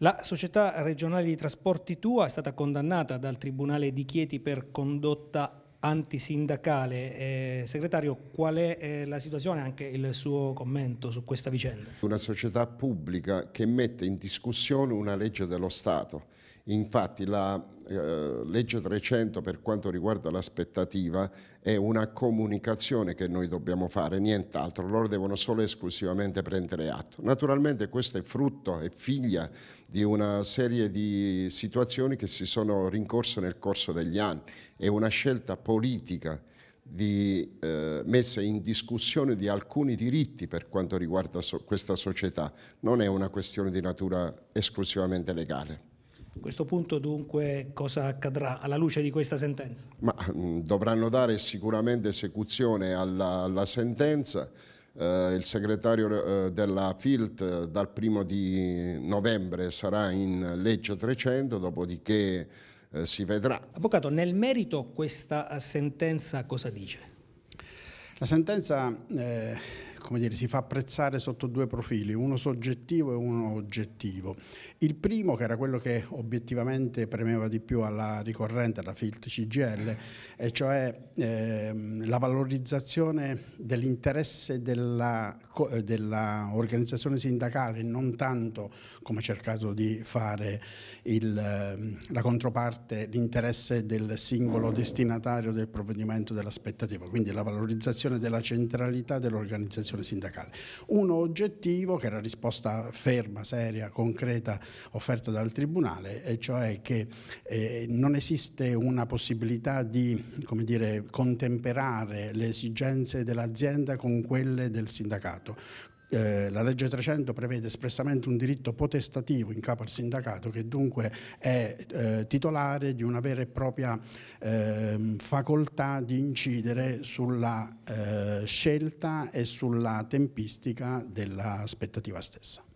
La società regionale di trasporti Tua è stata condannata dal Tribunale di Chieti per condotta antisindacale. Eh, segretario, qual è eh, la situazione e anche il suo commento su questa vicenda? Una società pubblica che mette in discussione una legge dello Stato Infatti la eh, legge 300 per quanto riguarda l'aspettativa è una comunicazione che noi dobbiamo fare, nient'altro, loro devono solo e esclusivamente prendere atto. Naturalmente questo è frutto e figlia di una serie di situazioni che si sono rincorse nel corso degli anni, è una scelta politica di eh, messa in discussione di alcuni diritti per quanto riguarda so questa società, non è una questione di natura esclusivamente legale. A questo punto dunque cosa accadrà alla luce di questa sentenza? Ma, mh, mm, dovranno dare sicuramente esecuzione alla, alla sentenza. Eh, il segretario eh, della FILT eh, dal primo di novembre sarà in legge 300, dopodiché eh, si vedrà. Avvocato, nel merito questa sentenza cosa dice? La sentenza eh, come dire, si fa apprezzare sotto due profili, uno soggettivo e uno oggettivo. Il primo, che era quello che obiettivamente premeva di più alla ricorrente, alla FILT CGL, e cioè ehm, la valorizzazione dell'interesse dell'organizzazione della sindacale, non tanto come ha cercato di fare il, ehm, la controparte, l'interesse del singolo destinatario del provvedimento dell'aspettativa, quindi la valorizzazione della centralità dell'organizzazione associazione sindacale. Uno oggettivo, che era risposta ferma, seria, concreta offerta dal Tribunale, e cioè che eh, non esiste una possibilità di dire, contemperare le esigenze dell'azienda con quelle del sindacato eh, la legge 300 prevede espressamente un diritto potestativo in capo al sindacato che dunque è eh, titolare di una vera e propria eh, facoltà di incidere sulla eh, scelta e sulla tempistica dell'aspettativa stessa.